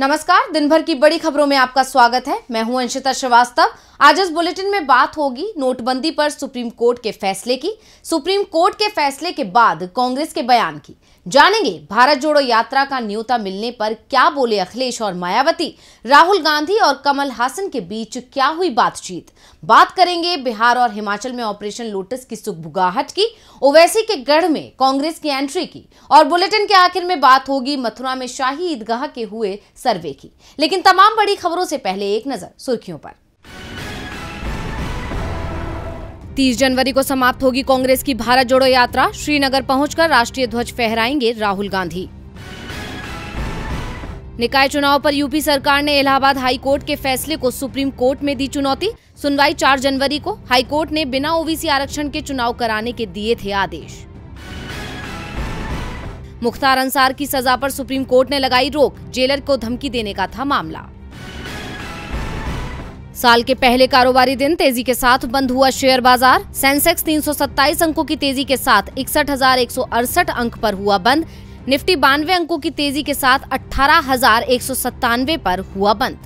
नमस्कार दिन भर की बड़ी खबरों में आपका स्वागत है मैं हूं अंशिता श्रीवास्तव आज इस बुलेटिन में बात होगी नोटबंदी पर सुप्रीम कोर्ट के फैसले की सुप्रीम कोर्ट के फैसले के बाद कांग्रेस के बयान की जानेंगे भारत जोड़ो यात्रा का न्योता मिलने पर क्या बोले अखिलेश और मायावती राहुल गांधी और कमल हासन के बीच क्या हुई बातचीत बात करेंगे बिहार और हिमाचल में ऑपरेशन लोटस की सुखबुगाहट की ओवैसी के गढ़ में कांग्रेस की एंट्री की और बुलेटिन के आखिर में बात होगी मथुरा में शाही ईदगाह के हुए सर्वे की लेकिन तमाम बड़ी खबरों से पहले एक नजर सुर्खियों पर तीस जनवरी को समाप्त होगी कांग्रेस की भारत जोड़ो यात्रा श्रीनगर पहुंचकर राष्ट्रीय ध्वज फहराएंगे राहुल गांधी निकाय चुनाव पर यूपी सरकार ने इलाहाबाद हाई कोर्ट के फैसले को सुप्रीम कोर्ट में दी चुनौती सुनवाई 4 जनवरी को हाई कोर्ट ने बिना ओबीसी आरक्षण के चुनाव कराने के दिए थे आदेश मुख्तार अंसार की सजा पर सुप्रीम कोर्ट ने लगाई रोक जेलर को धमकी देने का था मामला साल के पहले कारोबारी दिन तेजी के साथ बंद हुआ शेयर बाजार सेंसेक्स 327 अंकों की तेजी के साथ इकसठ अंक पर हुआ बंद निफ्टी बानवे अंकों की तेजी के साथ अठारह पर हुआ बंद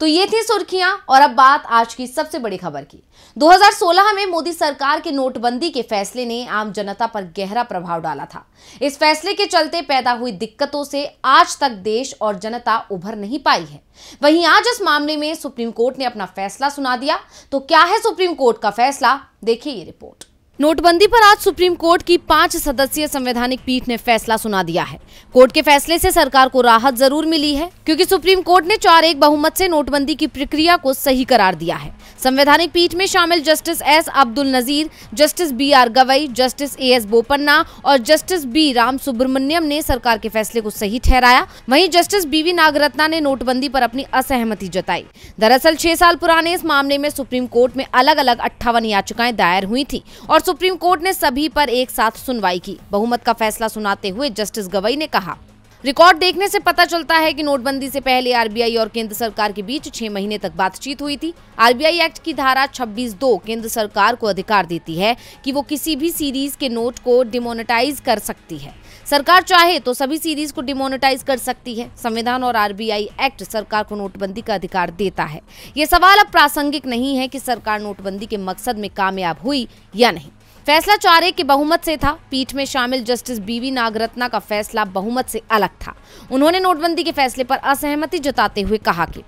तो ये थी सुर्खियां और अब बात आज की सबसे बड़ी खबर की 2016 में मोदी सरकार के नोटबंदी के फैसले ने आम जनता पर गहरा प्रभाव डाला था इस फैसले के चलते पैदा हुई दिक्कतों से आज तक देश और जनता उभर नहीं पाई है वहीं आज इस मामले में सुप्रीम कोर्ट ने अपना फैसला सुना दिया तो क्या है सुप्रीम कोर्ट का फैसला देखिए ये रिपोर्ट नोटबंदी पर आज सुप्रीम कोर्ट की पांच सदस्यीय संवैधानिक पीठ ने फैसला सुना दिया है कोर्ट के फैसले से सरकार को राहत जरूर मिली है क्योंकि सुप्रीम कोर्ट ने चार एक बहुमत से नोटबंदी की प्रक्रिया को सही करार दिया है संवैधानिक पीठ में शामिल justice S Abdul Nazeer justice B R Gavai justice A S Bopanna और जस्टिस बी राम सुब्रमण्यम ने सरकार के फैसले को सही ठहराया वहीं जस्टिस बी वी नागरत्ना ने नोटबंदी पर अपनी असहमति जताई दरअसल छह साल पुराने इस मामले में सुप्रीम कोर्ट में अलग अलग अट्ठावन याचिकाएं दायर हुई थी और सुप्रीम कोर्ट ने सभी पर एक साथ सुनवाई की बहुमत का फैसला सुनाते हुए जस्टिस गवई ने कहा रिकॉर्ड देखने से पता चलता है कि नोटबंदी से पहले आरबीआई और केंद्र सरकार के बीच छह महीने तक बातचीत हुई थी आरबीआई एक्ट की धारा 26 दो केंद्र सरकार को अधिकार देती है कि वो किसी भी सीरीज के नोट को डिमोनेटाइज कर सकती है सरकार चाहे तो सभी सीरीज को डिमोनेटाइज कर सकती है संविधान और आरबीआई एक्ट सरकार को नोटबंदी का अधिकार देता है ये सवाल अब प्रासंगिक नहीं है की सरकार नोटबंदी के मकसद में कामयाब हुई या नहीं फैसला चारे के बहुमत से था पीठ में शामिल जस्टिस बीवी नागरत्ना का फैसला बहुमत से अलग था उन्होंने नोटबंदी के फैसले पर असहमति जताते हुए कहा कि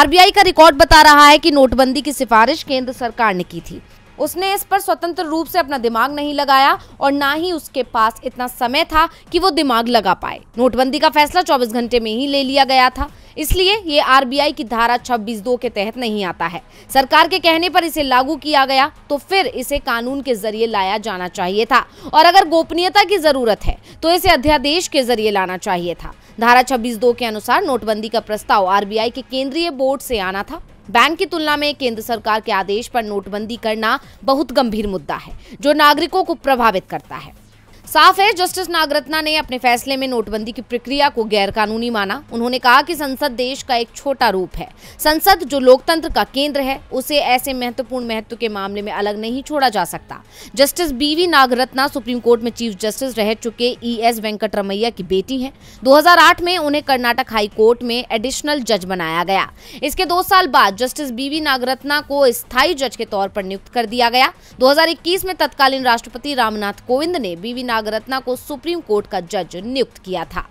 आरबीआई का रिकॉर्ड बता रहा है कि नोटबंदी की सिफारिश केंद्र सरकार ने की थी उसने इस पर स्वतंत्र रूप से अपना दिमाग नहीं लगाया और ना ही उसके पास इतना समय था कि वो दिमाग लगा पाए नोटबंदी का फैसला चौबीस घंटे में ही ले लिया गया था इसलिए ये आरबीआई की धारा छब्बीस दो के तहत नहीं आता है सरकार के कहने पर इसे लागू किया गया तो फिर इसे कानून के जरिए लाया जाना चाहिए था और अगर गोपनीयता की जरूरत है तो इसे अध्यादेश के जरिए लाना चाहिए था धारा छब्बीस दो के अनुसार नोटबंदी का प्रस्ताव आरबीआई के केंद्रीय बोर्ड से आना था बैंक की तुलना में केंद्र सरकार के आदेश पर नोटबंदी करना बहुत गंभीर मुद्दा है जो नागरिकों को प्रभावित करता है साफ है जस्टिस नागरत्ना ने अपने फैसले में नोटबंदी की प्रक्रिया को गैरकानूनी माना उन्होंने कहा कि संसद देश का एक छोटा रूप है संसद जो लोकतंत्र का केंद्र है उसे ऐसे महत्वपूर्ण महत्व के मामले में अलग नहीं छोड़ा जा सकता justice B V Nagarathna supreme court में चीफ जस्टिस रह चुके ई एस वेंकट रमैया की बेटी है दो में उन्हें कर्नाटक हाई कोर्ट में एडिशनल जज बनाया गया इसके दो साल बाद जस्टिस बीवी नागरत्ना को स्थायी जज के तौर पर नियुक्त कर दिया गया दो में तत्कालीन राष्ट्रपति रामनाथ कोविंद ने बीवी नागरत्ना को सुप्रीम कोर्ट का जज नियुक्त किया था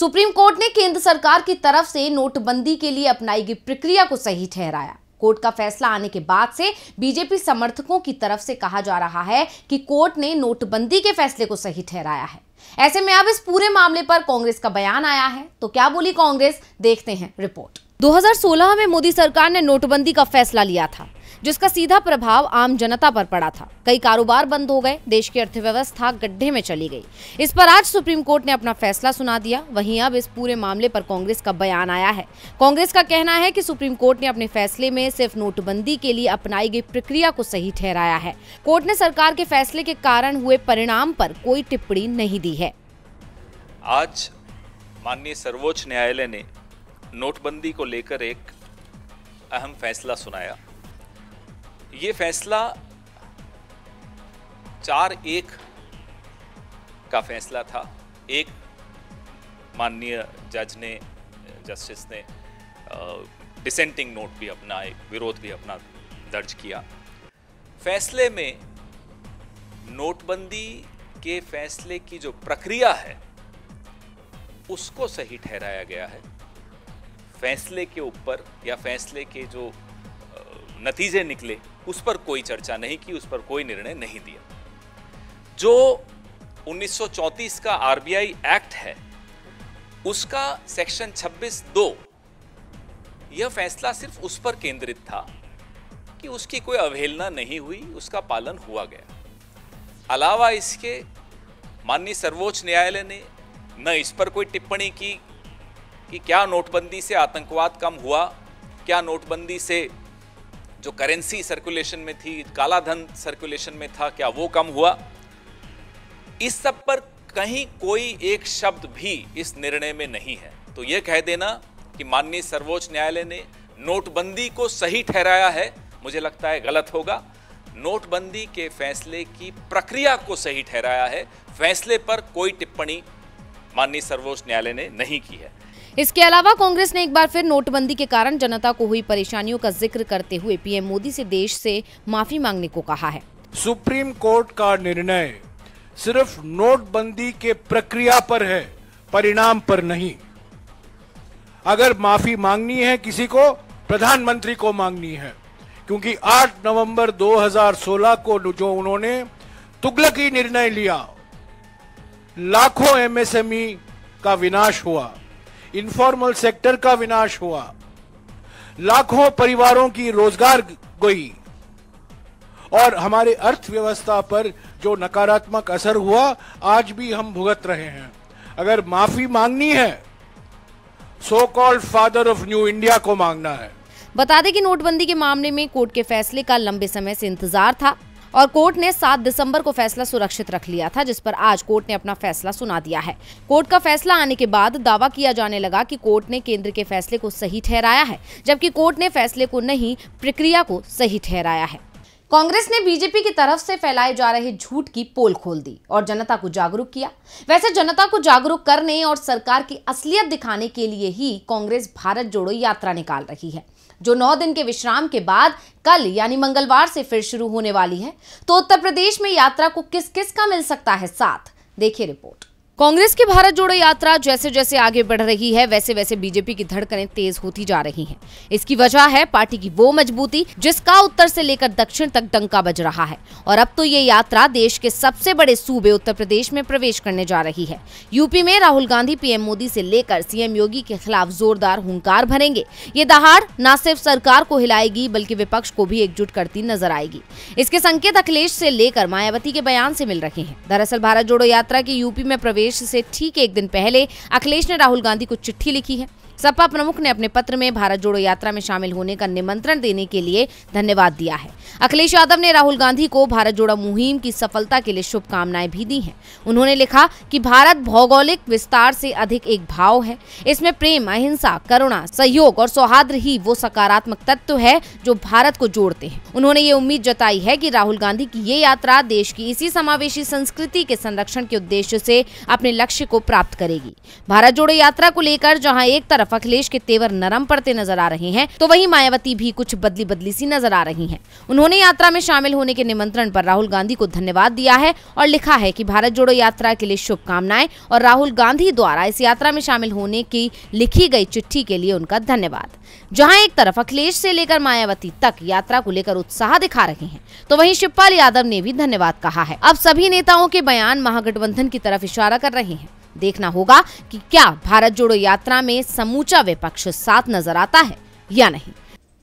सुप्रीम कोर्ट ने केंद्र सरकार की तरफ से नोटबंदी के लिए अपनाई गई प्रक्रिया को सही ठहराया कोर्ट का फैसला आने के बाद से बीजेपी समर्थकों की तरफ से कहा जा रहा है कि कोर्ट ने नोटबंदी के फैसले को सही ठहराया है ऐसे में अब इस पूरे मामले पर कांग्रेस का बयान आया है तो क्या बोली कांग्रेस देखते हैं रिपोर्ट 2016 में मोदी सरकार ने नोटबंदी का फैसला लिया था जिसका सीधा प्रभाव आम जनता पर पड़ा था कई कारोबार बंद हो गए देश की अर्थव्यवस्था गड्ढे में चली गई इस पर आज सुप्रीम कोर्ट ने अपना फैसला सुना दिया वहीं अब इस पूरे मामले पर कांग्रेस का बयान आया है कांग्रेस का कहना है कि सुप्रीम कोर्ट ने अपने फैसले में सिर्फ नोटबंदी के लिए अपनाई गई प्रक्रिया को सही ठहराया है कोर्ट ने सरकार के फैसले के कारण हुए परिणाम पर कोई टिप्पणी नहीं दी है आज माननीय सर्वोच्च न्यायालय ने नोटबंदी को लेकर एक अहम फैसला सुनाया ये फैसला चार एक का फैसला था एक माननीय जज ने जस्टिस ने डिसेंटिंग नोट भी अपना एक विरोध भी अपना दर्ज किया फैसले में नोटबंदी के फैसले की जो प्रक्रिया है उसको सही ठहराया गया है फैसले के ऊपर या फैसले के जो नतीजे निकले उस पर कोई चर्चा नहीं की उस पर कोई निर्णय नहीं दिया जो 1934 का आरबीआई एक्ट है उसका सेक्शन 26 दो यह फैसला सिर्फ उस पर केंद्रित था कि उसकी कोई अवहेलना नहीं हुई उसका पालन हुआ गया अलावा इसके माननीय सर्वोच्च न्यायालय ने न इस पर कोई टिप्पणी की कि क्या नोटबंदी से आतंकवाद कम हुआ क्या नोटबंदी से जो करेंसी सर्कुलेशन में थी काला धन सर्कुलेशन में था क्या वो कम हुआ इस सब पर कहीं कोई एक शब्द भी इस निर्णय में नहीं है तो यह कह देना कि माननीय सर्वोच्च न्यायालय ने नोटबंदी को सही ठहराया है मुझे लगता है गलत होगा नोटबंदी के फैसले की प्रक्रिया को सही ठहराया है फैसले पर कोई टिप्पणी माननीय सर्वोच्च न्यायालय ने नहीं की है इसके अलावा कांग्रेस ने एक बार फिर नोटबंदी के कारण जनता को हुई परेशानियों का जिक्र करते हुए पीएम मोदी से देश से माफी मांगने को कहा है सुप्रीम कोर्ट का निर्णय सिर्फ नोटबंदी के प्रक्रिया पर है परिणाम पर नहीं अगर माफी मांगनी है किसी को प्रधानमंत्री को मांगनी है क्योंकि 8 नवंबर 2016 को जो उन्होंने तुगलकी निर्णय लिया लाखों एमएसएमई का विनाश हुआ इनफॉर्मल सेक्टर का विनाश हुआ लाखों परिवारों की रोजगार गई और हमारे अर्थव्यवस्था पर जो नकारात्मक असर हुआ आज भी हम भुगत रहे हैं अगर माफी मांगनी है so called father of new India को मांगना है बता दें कि नोटबंदी के मामले में कोर्ट के फैसले का लंबे समय से इंतजार था और कोर्ट ने 7 दिसंबर को फैसला सुरक्षित रख लिया था जिस पर आज कोर्ट ने अपना फैसला सुना दिया है कोर्ट का फैसला आने के बाद दावा किया जाने लगा कि कोर्ट ने केंद्र के फैसले को सही ठहराया है जबकि कोर्ट ने फैसले को नहीं प्रक्रिया को सही ठहराया है कांग्रेस ने बीजेपी की तरफ से फैलाए जा रहे झूठ की पोल खोल दी और जनता को जागरूक किया वैसे जनता को जागरूक करने और सरकार की असलियत दिखाने के लिए ही कांग्रेस भारत जोड़ो यात्रा निकाल रही है जो नौ दिन के विश्राम के बाद कल यानी मंगलवार से फिर शुरू होने वाली है तो उत्तर प्रदेश में यात्रा को किस किस का मिल सकता है साथ देखिए रिपोर्ट कांग्रेस की भारत जोड़ो यात्रा जैसे जैसे आगे बढ़ रही है वैसे वैसे बीजेपी की धड़कनें तेज होती जा रही हैं। इसकी वजह है पार्टी की वो मजबूती जिसका उत्तर से लेकर दक्षिण तक डंका बज रहा है और अब तो ये यात्रा देश के सबसे बड़े सूबे उत्तर प्रदेश में प्रवेश करने जा रही है यूपी में राहुल गांधी पीएम मोदी से लेकर सीएम योगी के खिलाफ जोरदार हंकार भरेंगे ये दहाड़ न सिर्फ सरकार को हिलाएगी बल्कि विपक्ष को भी एकजुट करती नजर आएगी इसके संकेत अखिलेश से लेकर मायावती के बयान से मिल रहे हैं दरअसल भारत जोड़ो यात्रा की यूपी में प्रवेश आदेश से ठीक एक दिन पहले अखिलेश ने राहुल गांधी को चिट्ठी लिखी है सपा प्रमुख ने अपने पत्र में भारत जोड़ो यात्रा में शामिल होने का निमंत्रण देने के लिए धन्यवाद दिया है अखिलेश यादव ने राहुल गांधी को भारत जोड़ो मुहिम की सफलता के लिए शुभकामनाएं भी दी हैं उन्होंने लिखा कि भारत भौगोलिक विस्तार से अधिक एक भाव है इसमें प्रेम अहिंसा करुणा सहयोग और सौहार्द ही वो सकारात्मक तत्व है जो भारत को जोड़ते हैं उन्होंने ये उम्मीद जताई है की राहुल गांधी की ये यात्रा देश की इसी समावेशी संस्कृति के संरक्षण के उद्देश्य से अपने लक्ष्य को प्राप्त करेगी भारत जोड़ो यात्रा को लेकर जहां एक तरफ तरफ अखिलेश के तेवर नरम पड़ते नजर आ रहे हैं तो वही मायावती भी कुछ बदली बदली सी नजर आ रही है उन्होंने यात्रा में शामिल होने के निमंत्रण पर राहुल गांधी को धन्यवाद दिया है और लिखा है की भारत जोड़ो यात्रा के लिए शुभकामनाएं और राहुल गांधी द्वारा इस यात्रा में शामिल होने की लिखी गई चिट्ठी के लिए उनका धन्यवाद जहां एक तरफ अखिलेश से लेकर मायावती तक यात्रा को लेकर उत्साह दिखा रहे हैं तो वहीं शिवपाल यादव ने भी धन्यवाद कहा है अब सभी नेताओं के बयान महागठबंधन की तरफ इशारा कर रहे हैं देखना होगा कि क्या भारत जोड़ो यात्रा में समूचा विपक्ष साथ नजर आता है या नहीं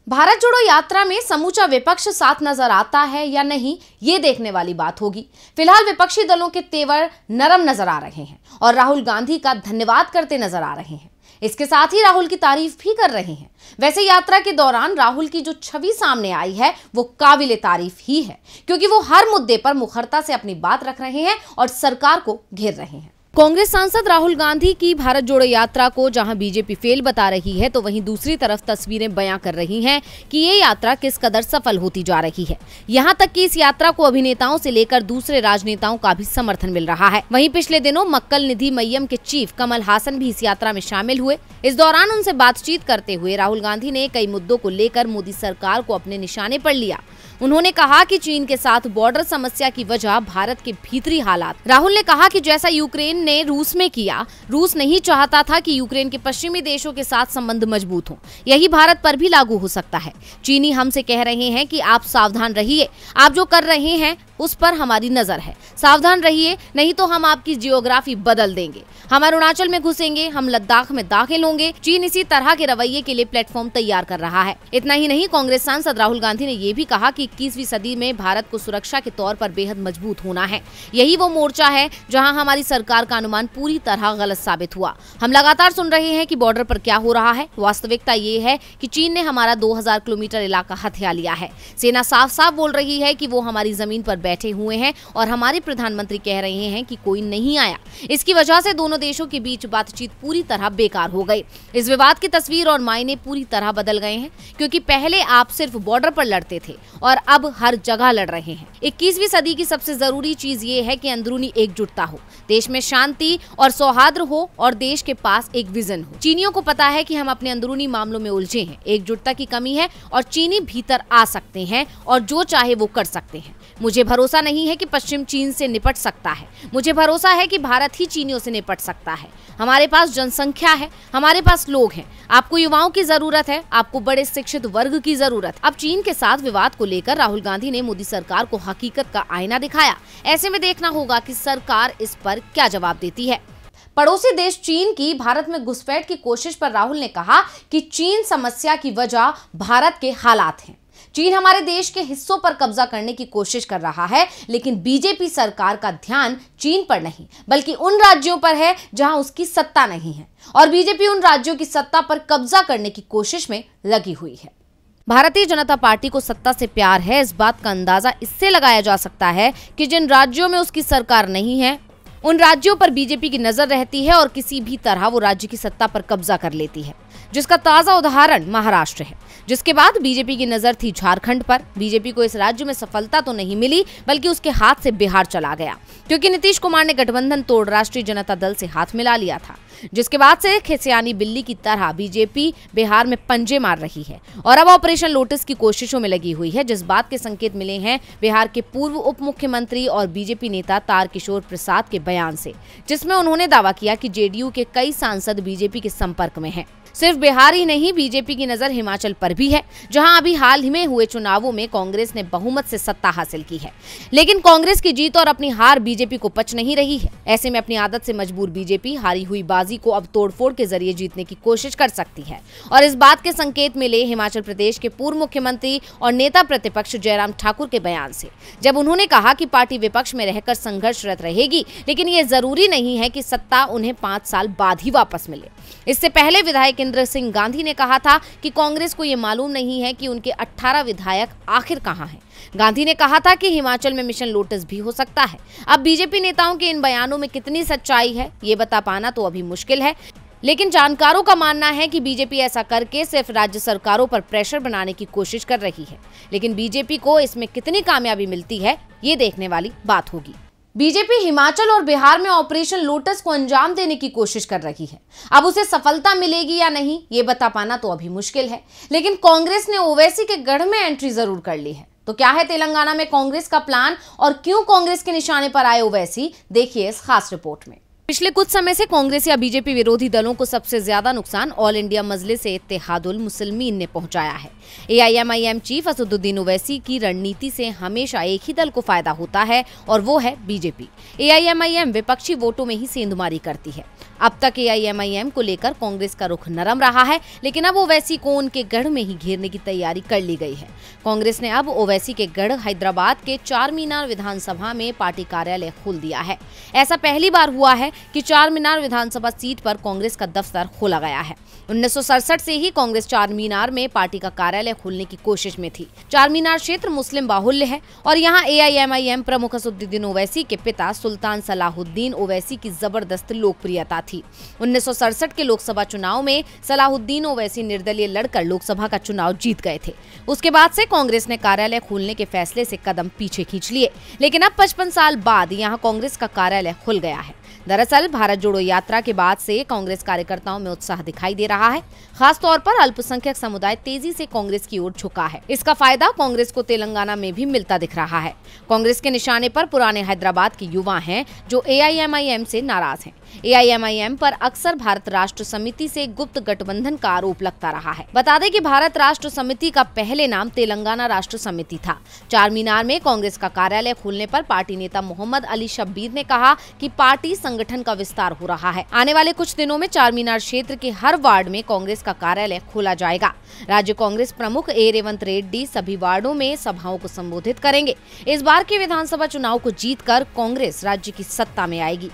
भारत जोड़ो यात्रा में समूचा विपक्ष साथ नजर आता है या नहीं ये देखने वाली बात होगी फिलहाल विपक्षी दलों के तेवर नरम नजर आ रहे हैं और राहुल गांधी का धन्यवाद करते नजर आ रहे हैं इसके साथ ही राहुल की तारीफ भी कर रहे हैं वैसे यात्रा के दौरान राहुल की जो छवि सामने आई है वो काबिल तारीफ ही है क्योंकि वो हर मुद्दे पर मुखरता से अपनी बात रख रहे हैं और सरकार को घेर रहे हैं कांग्रेस सांसद राहुल गांधी की भारत जोड़ो यात्रा को जहां बीजेपी फेल बता रही है तो वहीं दूसरी तरफ तस्वीरें बयां कर रही हैं कि ये यात्रा किस कदर सफल होती जा रही है यहां तक कि इस यात्रा को अभिनेताओं से लेकर दूसरे राजनेताओं का भी समर्थन मिल रहा है वहीं पिछले दिनों मक्कल निधि मयम के चीफ कमल हासन भी इस यात्रा में शामिल हुए इस दौरान उनसे बातचीत करते हुए राहुल गांधी ने कई मुद्दों को लेकर मोदी सरकार को अपने निशाने पर लिया उन्होंने कहा कि चीन के साथ बॉर्डर समस्या की वजह भारत के भीतरी हालात राहुल ने कहा कि जैसा यूक्रेन ने रूस में किया रूस नहीं चाहता था कि यूक्रेन के पश्चिमी देशों के साथ संबंध मजबूत हो यही भारत पर भी लागू हो सकता है चीनी हमसे कह रहे हैं कि आप सावधान रहिए आप जो कर रहे हैं उस पर हमारी नजर है सावधान रहिए नहीं तो हम आपकी जियोग्राफी बदल देंगे हम अरुणाचल में घुसेंगे हम लद्दाख में दाखिल होंगे चीन इसी तरह के रवैये के लिए प्लेटफॉर्म तैयार कर रहा है इतना ही नहीं कांग्रेस सांसद राहुल गांधी ने ये भी कहा कि कि इक्कीसवीं सदी में भारत को सुरक्षा के तौर पर बेहद मजबूत होना है यही वो मोर्चा है जहां हमारी सरकार का अनुमान पूरी तरह गलत साबित हुआ हम लगातार सुन रहे हैं कि बॉर्डर पर क्या हो रहा है वास्तविकता ये है कि चीन ने हमारा 2000 किलोमीटर इलाका हथिया लिया है सेना साफ साफ बोल रही है की वो हमारी जमीन पर बैठे हुए हैं और हमारे प्रधानमंत्री कह रहे हैं की कोई नहीं आया इसकी वजह से दोनों देशों के बीच बातचीत पूरी तरह बेकार हो गई इस विवाद की तस्वीर और मायने पूरी तरह बदल गए हैं क्योंकि पहले आप सिर्फ बॉर्डर पर लड़ते थे और और अब हर जगह लड़ रहे हैं इक्कीसवीं सदी की सबसे जरूरी चीज ये है कि अंदरूनी एकजुटता हो देश में शांति और सौहार्द हो और देश के पास एक विजन हो चीनियों को पता है कि हम अपने अंदरूनी मामलों में उलझे हैं एकजुटता की कमी है और चीनी भीतर आ सकते हैं और जो चाहे वो कर सकते हैं मुझे भरोसा नहीं है कि पश्चिम चीन से निपट सकता है मुझे भरोसा है कि भारत ही चीनियों से निपट सकता है हमारे पास जनसंख्या है हमारे पास लोग हैं आपको युवाओं की जरूरत है आपको बड़े शिक्षित वर्ग की जरूरत अब चीन के साथ विवाद को लेकर लेकर राहुल गांधी ने मोदी सरकार को हकीकत का आईना दिखाया ऐसे में देखना होगा कि सरकार इस पर क्या जवाब देती है पड़ोसी देश चीन की भारत में घुसपैठ की कोशिश पर राहुल ने कहा कि चीन समस्या की वजह भारत के हालात हैं चीन हमारे देश के हिस्सों पर कब्जा करने की कोशिश कर रहा है लेकिन बीजेपी सरकार का ध्यान चीन पर नहीं बल्कि उन राज्यों पर है जहां उसकी सत्ता नहीं है और बीजेपी उन राज्यों की सत्ता पर कब्जा करने की कोशिश में लगी हुई है भारतीय जनता पार्टी को सत्ता से प्यार है इस बात का अंदाजा इससे लगाया जा सकता है कि जिन राज्यों में उसकी सरकार नहीं है उन राज्यों पर बीजेपी की नजर रहती है और किसी भी तरह वो राज्य की सत्ता पर कब्जा कर लेती है जिसका ताज़ा उदाहरण महाराष्ट्र है जिसके बाद बीजेपी की नज़र थी झारखंड पर बीजेपी को इस राज्य में सफलता तो नहीं मिली बल्कि उसके हाथ से बिहार चला गया क्योंकि नीतीश कुमार ने गठबंधन तोड़ राष्ट्रीय जनता दल से हाथ मिला लिया था जिसके बाद से खेसियानी बिल्ली की तरह बीजेपी बिहार में पंजे मार रही है और अब ऑपरेशन लोटस की कोशिशों में लगी हुई है जिस बात के संकेत मिले हैं बिहार के पूर्व उप मुख्यमंत्री और बीजेपी नेता तारकिशोर प्रसाद के बयान से जिसमें उन्होंने दावा किया कि जेडीयू के कई सांसद बीजेपी के संपर्क में हैं सिर्फ बिहार ही नहीं बीजेपी की नजर हिमाचल पर भी है जहां अभी हाल ही में हुए चुनावों में कांग्रेस ने बहुमत से सत्ता हासिल की है लेकिन कांग्रेस की जीत और अपनी हार बीजेपी को पच नहीं रही है ऐसे में अपनी आदत से मजबूर बीजेपी हारी हुई बाजी को अब तोड़फोड़ के जरिए जीतने की कोशिश कर सकती है और इस बात के संकेत मिले हिमाचल प्रदेश के पूर्व मुख्यमंत्री और नेता प्रतिपक्ष जयराम ठाकुर के बयान से जब उन्होंने कहा कि पार्टी विपक्ष में रहकर संघर्षरत रहेगी लेकिन ये जरूरी नहीं है कि सत्ता उन्हें पांच साल बाद ही वापस मिले इससे पहले विधायक विकेंद्र सिंह गांधी ने कहा था कि कांग्रेस को ये मालूम नहीं है कि उनके 18 विधायक आखिर कहाँ हैं गांधी ने कहा था कि हिमाचल में मिशन लोटस भी हो सकता है अब बीजेपी नेताओं के इन बयानों में कितनी सच्चाई है ये बता पाना तो अभी मुश्किल है लेकिन जानकारों का मानना है कि बीजेपी ऐसा करके सिर्फ राज्य सरकारों पर प्रेशर बनाने की कोशिश कर रही है लेकिन बीजेपी को इसमें कितनी कामयाबी मिलती है ये देखने वाली बात होगी बीजेपी हिमाचल और बिहार में ऑपरेशन लोटस को अंजाम देने की कोशिश कर रही है अब उसे सफलता मिलेगी या नहीं ये बता पाना तो अभी मुश्किल है लेकिन कांग्रेस ने ओवैसी के गढ़ में एंट्री जरूर कर ली है तो क्या है तेलंगाना में कांग्रेस का प्लान और क्यों कांग्रेस के निशाने पर आए ओवैसी देखिए इस खास रिपोर्ट में पिछले कुछ समय से कांग्रेस या बीजेपी विरोधी दलों को सबसे ज्यादा नुकसान ऑल इंडिया मजले से इतिहादुल मुसलमीन ने पहुंचाया है एआईएमआईएम चीफ असदुद्दीन ओवैसी की रणनीति से हमेशा एक ही दल को फायदा होता है और वो है बीजेपी एआईएमआईएम विपक्षी वोटों में ही सेंधमारी करती है अब तक एआईएमआईएम को लेकर कांग्रेस का रुख नरम रहा है लेकिन अब ओवैसी को उनके गढ़ में ही घेरने की तैयारी कर ली गई है कांग्रेस ने अब ओवैसी के गढ़ हैदराबाद के चार मीनार विधानसभा में पार्टी कार्यालय खोल दिया है ऐसा पहली बार हुआ है कि चार मीनार विधानसभा सीट पर कांग्रेस का दफ्तर खोला गया है उन्नीस से ही कांग्रेस चार मीनार में पार्टी का कार्यालय खोलने की कोशिश में थी चार मीनार क्षेत्र मुस्लिम बाहुल्य है और यहाँ ए प्रमुख असुद्दीन ओवैसी के पिता सुल्तान सलाहुद्दीन ओवैसी की जबरदस्त लोकप्रियता थी उन्नीस के लोकसभा चुनाव में सलाहुद्दीन ओवैसी निर्दलीय लड़कर लोकसभा का चुनाव जीत गए थे उसके बाद से कांग्रेस ने कार्यालय खोलने के फैसले से कदम पीछे खींच लिए लेकिन अब पचपन साल बाद यहाँ कांग्रेस का कार्यालय खुल गया है दरअसल भारत जोड़ो यात्रा के बाद से कांग्रेस कार्यकर्ताओं में उत्साह दिखाई दे रहा है खासतौर पर अल्पसंख्यक समुदाय तेजी से कांग्रेस की ओर झुका है इसका फायदा कांग्रेस को तेलंगाना में भी मिलता दिख रहा है कांग्रेस के निशाने पर पुराने हैदराबाद के युवा हैं जो एआईएमआईएम से नाराज हैं एआईएमआईएम पर अक्सर भारत राष्ट्र समिति से गुप्त गठबंधन का आरोप लगता रहा है बता दें कि भारत राष्ट्र समिति का पहले नाम तेलंगाना राष्ट्र समिति था चार मीनार में कांग्रेस का कार्यालय खुलने पर पार्टी नेता मोहम्मद अली शब्बीर ने कहा कि पार्टी संगठन का विस्तार हो रहा है आने वाले कुछ दिनों में चार मीनार क्षेत्र के हर वार्ड में कांग्रेस का कार्यालय खोला जाएगा राज्य कांग्रेस प्रमुख ए रेवंत रेड्डी सभी वार्डो में सभाओं को संबोधित करेंगे इस बार के विधानसभा चुनाव को जीतकर कांग्रेस राज्य की सत्ता में आएगी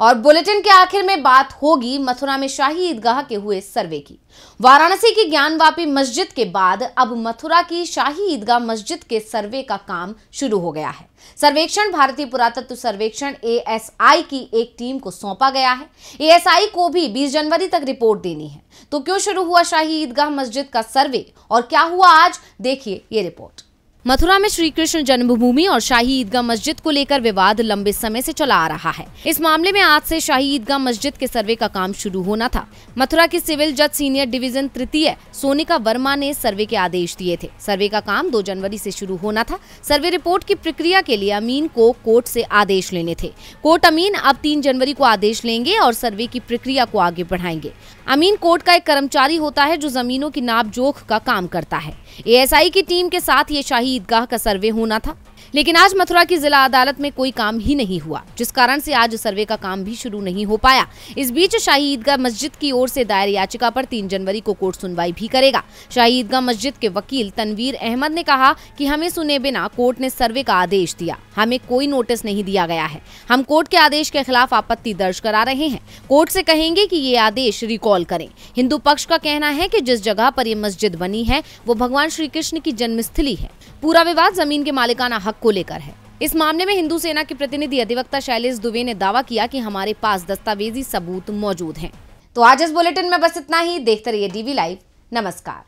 और बुलेटिन के आखिर में बात होगी मथुरा में शाही ईदगाह के हुए सर्वे की वाराणसी की ज्ञानवापी मस्जिद के बाद अब मथुरा की शाही ईदगाह मस्जिद के सर्वे का काम शुरू हो गया है सर्वेक्षण भारतीय पुरातत्व सर्वेक्षण एएसआई की एक टीम को सौंपा गया है एएसआई को भी 20 जनवरी तक रिपोर्ट देनी है तो क्यों शुरू हुआ शाही ईदगाह मस्जिद का सर्वे और क्या हुआ आज देखिए ये रिपोर्ट मथुरा में श्री कृष्ण जन्मभूमि और शाही ईदगाह मस्जिद को लेकर विवाद लंबे समय से चला आ रहा है इस मामले में आज से शाही ईदगाह मस्जिद के सर्वे का काम शुरू होना था मथुरा की सिविल जज सीनियर डिवीजन तृतीय सोनिका वर्मा ने सर्वे के आदेश दिए थे सर्वे का काम दो जनवरी से शुरू होना था सर्वे रिपोर्ट की प्रक्रिया के लिए अमीन को कोर्ट ऐसी आदेश लेने थे कोर्ट अमीन अब तीन जनवरी को आदेश लेंगे और सर्वे की प्रक्रिया को आगे बढ़ाएंगे अमीन कोर्ट का एक कर्मचारी होता है जो जमीनों की जोख का काम करता है ए की टीम के साथ ये शाही ईदगाह का सर्वे होना था लेकिन आज मथुरा की जिला अदालत में कोई काम ही नहीं हुआ जिस कारण से आज सर्वे का काम भी शुरू नहीं हो पाया इस बीच शाही ईदगाह मस्जिद की ओर से दायर याचिका पर तीन जनवरी को कोर्ट सुनवाई भी करेगा शाही ईदगाह मस्जिद के वकील तनवीर अहमद ने कहा कि हमें सुने बिना कोर्ट ने सर्वे का आदेश दिया हमें कोई नोटिस नहीं दिया गया है हम कोर्ट के आदेश के खिलाफ आपत्ति दर्ज करा रहे हैं कोर्ट ऐसी कहेंगे की ये आदेश रिकॉल करें हिंदू पक्ष का कहना है की जिस जगह पर ये मस्जिद बनी है वो भगवान श्री कृष्ण की जन्म है पूरा विवाद जमीन के मालिकाना हक को लेकर है इस मामले में हिंदू सेना के प्रतिनिधि अधिवक्ता शैलेश दुबे ने दावा किया कि हमारे पास दस्तावेजी सबूत मौजूद हैं। तो आज इस बुलेटिन में बस इतना ही देखते रहिए डीवी लाइव नमस्कार